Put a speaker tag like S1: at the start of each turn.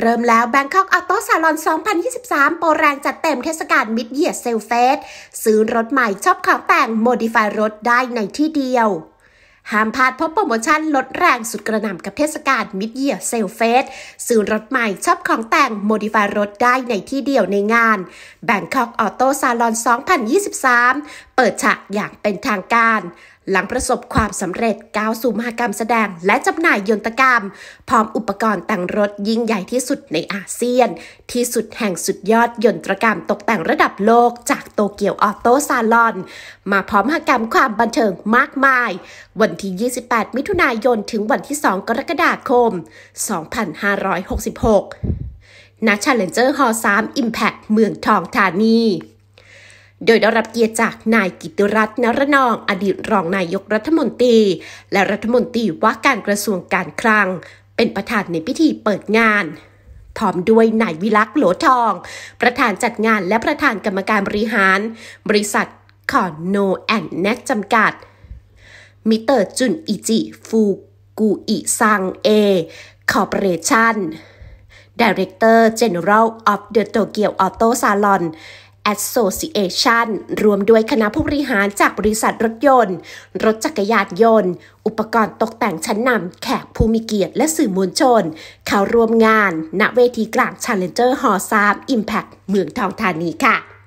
S1: เริ่มแล้ว Bangkok Auto Salon 2023 โปรแรงจัดเต็มเทศกาล Mid Year Sale f e ซื้อรถใหม่ชอบของแต่งโมดิฟายรถได้ในที่เดียวห้ามพลาดพบโปรโมชั่นลดแรงสุดกระหน่ำกับเทศกาล Mid Year Sale f e ซื้อรถใหม่ชอบของแต่งโมดิฟายรถได้ในที่เดียวในงาน Bangkok Auto Salon 2023 เปิดฉากอย่างเป็นทางการหลังประสบความสำเร็จก้าวสู่มหกรรมแสดงและจำหน่ายยนตกรรม พร้อมอุปกรณ์แต่งรถยิ่งใหญ่ที่สุดในอาเซียน ที่สุดแห่งสุดยอดยนตกรรมตกแต่งระดับโลกจากโตเกียวออโตซาลอน มาพร้อมมหกรรมความบันเทิงมากมาย วันที่ 28 มิถุนายนถึงวันที่ 2 กรกฎาคม 2566ณ Challenger Hall 3 Impact เมืองทองธานีโดยได้รับเกียรติจาก นายกิติรัตน์นรนองอดีตรองนายกรัฐมนตรี และรัฐมนตรีว่าการกระทรวงการคลัง เป็นประธานในพิธีเปิดงาน พร้อมด้วยนายวิลักษ์โหลทอง ประธานจัดงานและประธานกรรมการบริหาร บริษัทคอนโนแอนด์เน็ตจำกัดมิเตอร์จุนอิจิฟูกูอิซังเอคอร์ปอเรชั่นดีเเรต d i r e เนอเรลออฟเดอะโตเกียวออโต o ซาลอน Association รวมด้วยคณะผู้บริหารจากบริษัทรถยนต์ รถจักรยานยนต์ อุปกรณ์ตกแต่งชั้นนำแขกภูมิเกียรติ และสื่อมวลชน เข้าร่วมงาน ณเวทีกลาง Challenger Hall 3 Impact เมืองทองธานีค่ะ